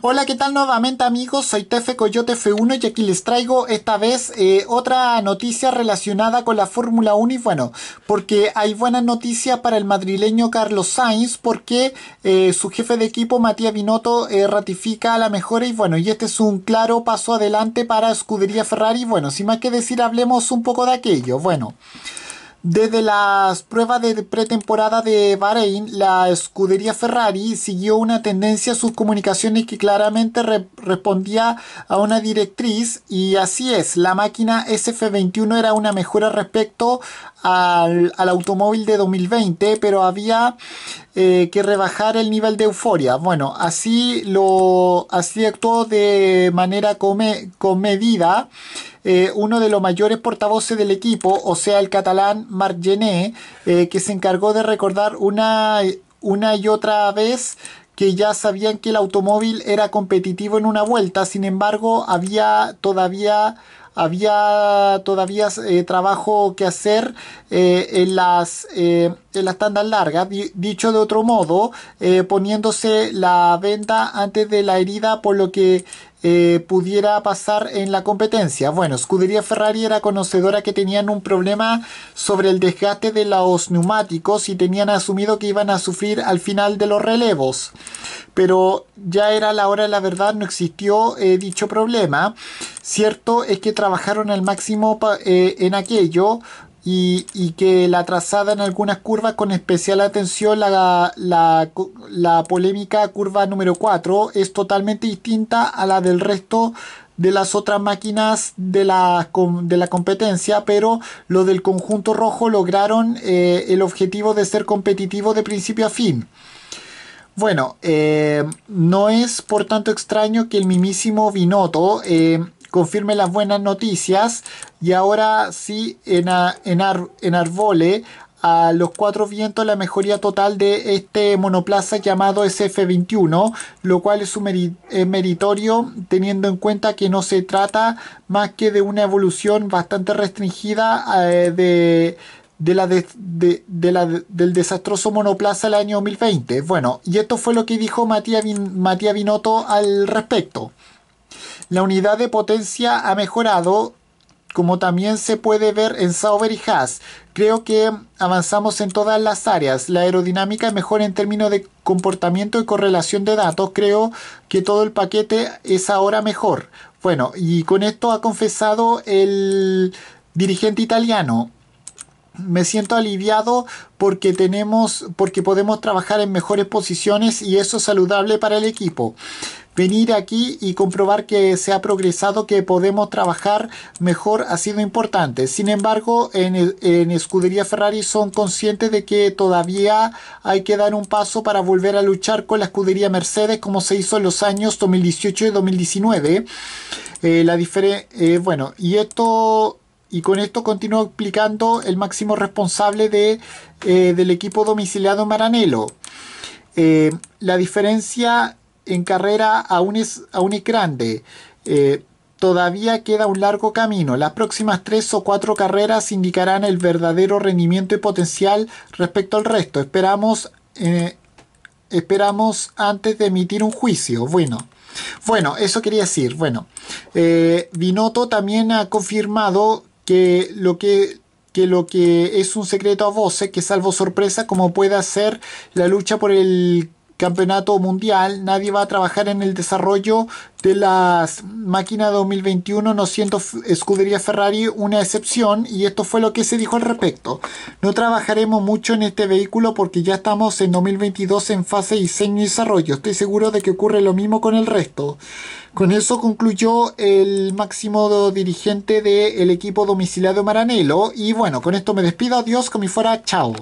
Hola, ¿qué tal nuevamente amigos? Soy Tefe Coyote F1 y aquí les traigo esta vez eh, otra noticia relacionada con la Fórmula 1 y bueno, porque hay buenas noticias para el madrileño Carlos Sainz porque eh, su jefe de equipo Matías Binotto eh, ratifica la mejora y bueno, y este es un claro paso adelante para Escudería Ferrari. Bueno, sin más que decir, hablemos un poco de aquello. Bueno. Desde las pruebas de pretemporada de Bahrein, la escudería Ferrari siguió una tendencia a sus comunicaciones que claramente respondía a una directriz y así es, la máquina SF21 era una mejora respecto al, automóvil de 2020, pero había eh, que rebajar el nivel de euforia. Bueno, así lo así actuó de manera come, comedida eh, uno de los mayores portavoces del equipo, o sea, el catalán Marc Gené, eh, que se encargó de recordar una, una y otra vez que ya sabían que el automóvil era competitivo en una vuelta, sin embargo, había todavía había todavía eh, trabajo que hacer en las las tandas largas dicho de otro modo poniéndose la venda antes de la herida por lo que eh, pudiera pasar en la competencia. Bueno, Scuderia Ferrari era conocedora que tenían un problema sobre el desgaste de los neumáticos y tenían asumido que iban a sufrir al final de los relevos. Pero ya era la hora de la verdad, no existió eh, dicho problema. Cierto es que trabajaron al máximo eh, en aquello, y, que la trazada en algunas curvas, con especial atención la, la, polémica curva número 4, es totalmente distinta a la del resto de las otras máquinas de la, de la competencia, pero lo del conjunto rojo lograron eh, el objetivo de ser competitivo de principio a fin. Bueno, eh, no es por tanto extraño que el mismísimo Binotto eh, confirme las buenas noticias y ahora sí en, en, Arbole a los cuatro vientos la mejoría total de este monoplaza llamado SF21, lo cual es un meritorio teniendo en cuenta que no se trata más que de una evolución bastante restringida eh, de, la de, del desastroso monoplaza del año 2020. Bueno, y esto fue lo que dijo Matías Binotto al respecto la unidad de potencia ha mejorado, como también se puede ver en Sauber y Haas. Creo que avanzamos en todas las áreas. La aerodinámica es mejor en términos de comportamiento y correlación de datos. Creo que todo el paquete es ahora mejor. Bueno, y con esto ha confesado el dirigente italiano. Me siento aliviado porque tenemos, porque podemos trabajar en mejores posiciones y eso es saludable para el equipo venir aquí y comprobar que se ha progresado, que podemos trabajar mejor, ha sido importante. Sin embargo, en, Escudería Ferrari son conscientes de que todavía hay que dar un paso para volver a luchar con la Escudería Mercedes como se hizo en los años 2018 y 2019. Eh, la eh, bueno, y esto y con esto continúo explicando el máximo responsable de, eh, del equipo domiciliado Maranelo. Eh, la diferencia en carrera aún es, aún grande. Eh, todavía queda un largo camino. Las próximas tres o cuatro carreras indicarán el verdadero rendimiento y potencial respecto al resto. Esperamos, eh, esperamos antes de emitir un juicio. Bueno. Bueno, eso quería decir. Bueno, eh, también ha confirmado que lo que que lo que es un secreto a voces, que salvo sorpresa, como pueda ser la lucha por el campeonato mundial, nadie va a trabajar en el desarrollo de las máquinas 2021, no siento escudería Ferrari una excepción, y esto fue lo que se dijo al respecto. No trabajaremos mucho en este vehículo porque ya estamos en 2022 en fase diseño y desarrollo. Estoy seguro de que ocurre lo mismo con el resto. Con eso concluyó el máximo dirigente del equipo domiciliado Maranello. Y bueno, con esto me despido. Adiós, como fuera. Chao.